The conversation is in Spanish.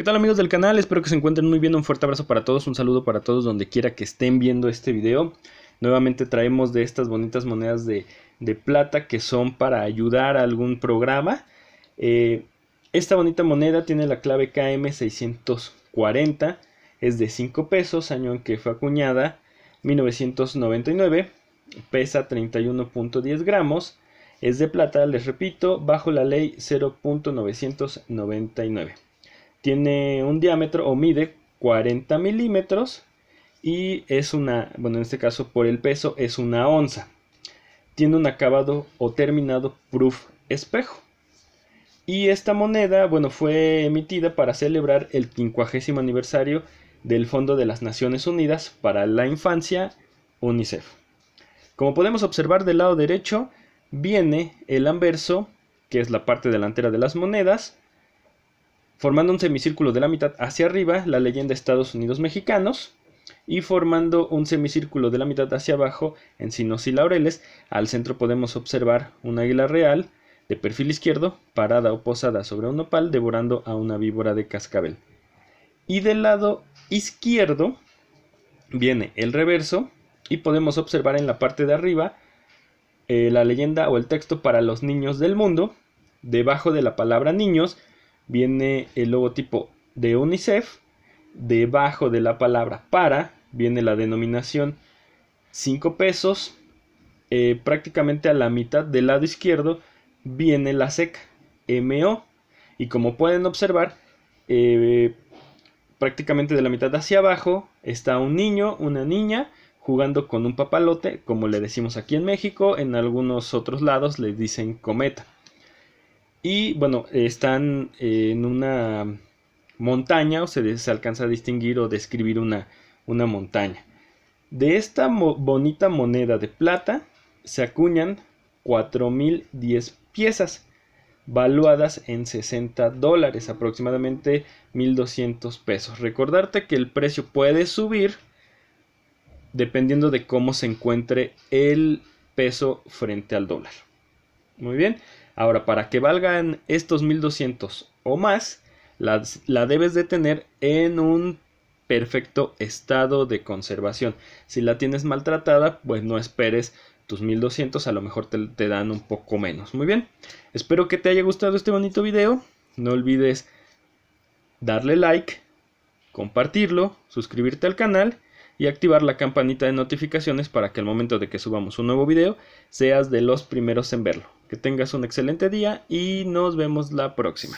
¿Qué tal amigos del canal? Espero que se encuentren muy bien, un fuerte abrazo para todos, un saludo para todos donde quiera que estén viendo este video. Nuevamente traemos de estas bonitas monedas de, plata que son para ayudar a algún programa. Eh, esta bonita moneda tiene la clave KM640, es de 5 pesos, año en que fue acuñada, 1999, pesa 31.10 gramos, es de plata, les repito, bajo la ley 0.999. Tiene un diámetro o mide 40 milímetros y es una, bueno, en este caso por el peso es una onza. Tiene un acabado o terminado proof espejo. Y esta moneda, bueno, fue emitida para celebrar el 50 aniversario del Fondo de las Naciones Unidas para la Infancia, UNICEF. Como podemos observar del lado derecho, viene el anverso, que es la parte delantera de las monedas, formando un semicírculo de la mitad hacia arriba, la leyenda Estados Unidos Mexicanos, y formando un semicírculo de la mitad hacia abajo, encinos y laureles, al centro podemos observar un águila real de perfil izquierdo, parada o posada sobre un nopal, devorando a una víbora de cascabel. Y del lado izquierdo viene el reverso y podemos observar en la parte de arriba eh, la leyenda o el texto para los niños del mundo. Debajo de la palabra niños viene el logotipo de UNICEF. Debajo de la palabra para viene la denominación 5 pesos. Eh, prácticamente a la mitad del lado izquierdo viene la SEC MO. Y como pueden observar, eh, prácticamente de la mitad hacia abajo está un niño, una niña jugando con un papalote, como le decimos aquí en México, en algunos otros lados le dicen cometa. Y bueno, están eh, en una montaña o se alcanza a distinguir o describir una, una montaña. De esta bonita moneda de plata se acuñan 4.010 piezas valuadas en 60 dólares, aproximadamente 1.200 pesos. Recordarte que el precio puede subir dependiendo de cómo se encuentre el peso frente al dólar. Muy bien, Ahora, para que valgan estos 1200 o más, la, la debes de tener en un perfecto estado de conservación. Si la tienes maltratada, pues no esperes tus 1200, a lo mejor te, dan un poco menos. Muy bien, espero que te haya gustado este bonito video. No olvides darle like, compartirlo, suscribirte al canal y activar la campanita de notificaciones para que al momento de que subamos un nuevo video seas de los primeros en verlo. Que tengas un excelente día y nos vemos la próxima.